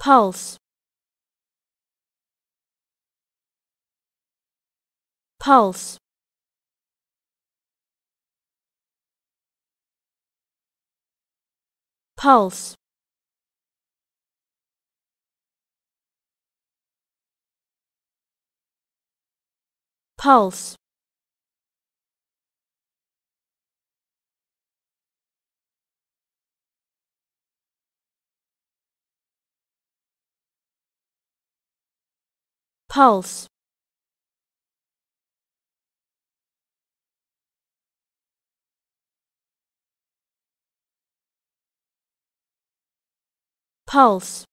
pulse pulse pulse pulse pulse pulse